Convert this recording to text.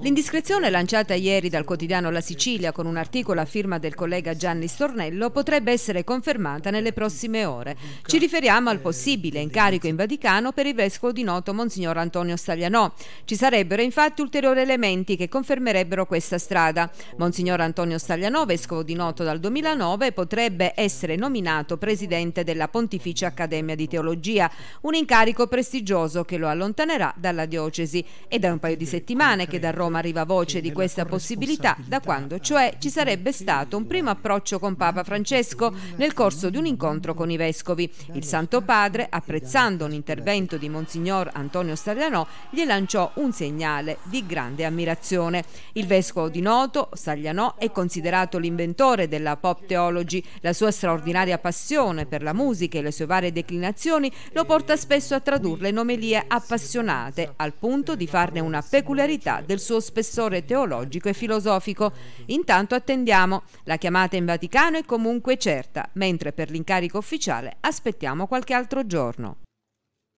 L'indiscrezione lanciata ieri dal quotidiano La Sicilia con un articolo a firma del collega Gianni Stornello potrebbe essere confermata nelle prossime ore. Ci riferiamo al eh, possibile incarico in Vaticano per il vescovo di Noto Monsignor Antonio Staglianò. Ci sarebbero infatti ulteriori elementi che confermerebbero questa strada. Monsignor Antonio Staglianò, vescovo di Noto dal 2009, potrebbe essere nominato presidente della Pontificia Accademia di Teologia, un incarico prestigioso che lo allontanerà dalla diocesi. È da un paio di settimane è che da Roma arriva voce di questa possibilità, da quando cioè ci sarebbe stato un primo approccio con Papa Francesco nel corso di un incontro con i vescovi. Il Santo Padre, apprezzando un intervento di Monsignor Antonio Sardanò, gli lanciò un segnale di grande ammirazione. Il vescovo di Noto, Saglianò, è considerato l'inventore della pop theology. La sua straordinaria passione per la musica e le sue varie declinazioni lo porta spesso a tradurre in omelie appassionate, al punto di farne una peculiarità profondità del suo spessore teologico e filosofico. Intanto attendiamo. La chiamata in Vaticano è comunque certa, mentre per l'incarico ufficiale aspettiamo qualche altro giorno.